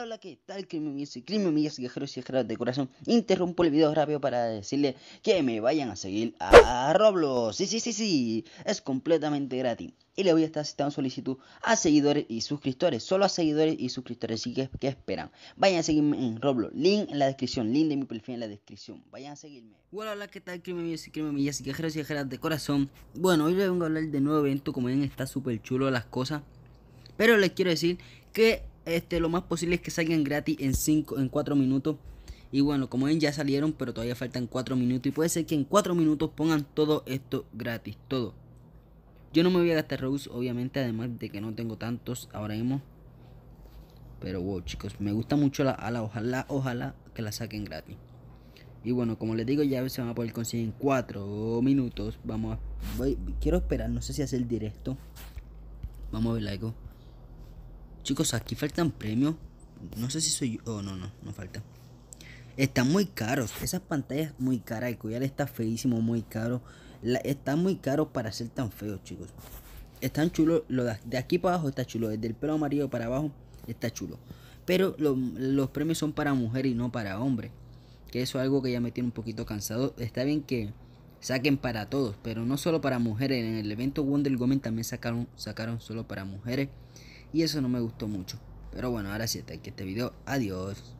Hola, ¿qué tal? Crimen y Crimen Millas y Viajeros y Viajeras de Corazón. Interrumpo el video rápido para decirle que me vayan a seguir a Roblox. Sí, sí, sí, sí. Es completamente gratis. Y le voy a estar citando solicitud a seguidores y suscriptores. Solo a seguidores y suscriptores. Así que, esperan? Vayan a seguirme en Roblox. Link en la descripción. Link de mi perfil en la descripción. Vayan a seguirme. Hola, ¿qué tal? Crimen Millas y Crimen Millas y Viajeros y de Corazón. Bueno, hoy les vengo a hablar de nuevo evento. Como ven, está súper chulo las cosas. Pero les quiero decir que este, lo más posible es que salgan gratis en 5, en 4 minutos. Y bueno, como ven ya salieron, pero todavía faltan 4 minutos. Y puede ser que en 4 minutos pongan todo esto gratis, todo. Yo no me voy a gastar rose obviamente, además de que no tengo tantos ahora mismo. Pero wow, chicos, me gusta mucho la ala, ojalá, ojalá que la saquen gratis. Y bueno, como les digo, ya se van a poder conseguir en 4 minutos. Vamos a... quiero esperar, no sé si hacer directo. Vamos a ver algo. Oh. Chicos, aquí faltan premios. No sé si soy yo. Oh, no, no, no falta. Están muy caros. Esas pantallas muy caras. El collar está feísimo, muy caro. está muy caro para ser tan feos chicos. Están chulos. Lo de, aquí para abajo está chulo. Desde el pelo amarillo para abajo está chulo. Pero los premios son para mujeres y no para hombres Que eso es algo que ya me tiene un poquito cansado. Está bien que saquen para todos, pero no solo para mujeres. En el evento Wonder Woman también sacaron, sacaron solo para mujeres. Y eso no me gustó mucho. Pero bueno, ahora sí hasta aquí este video. Adiós.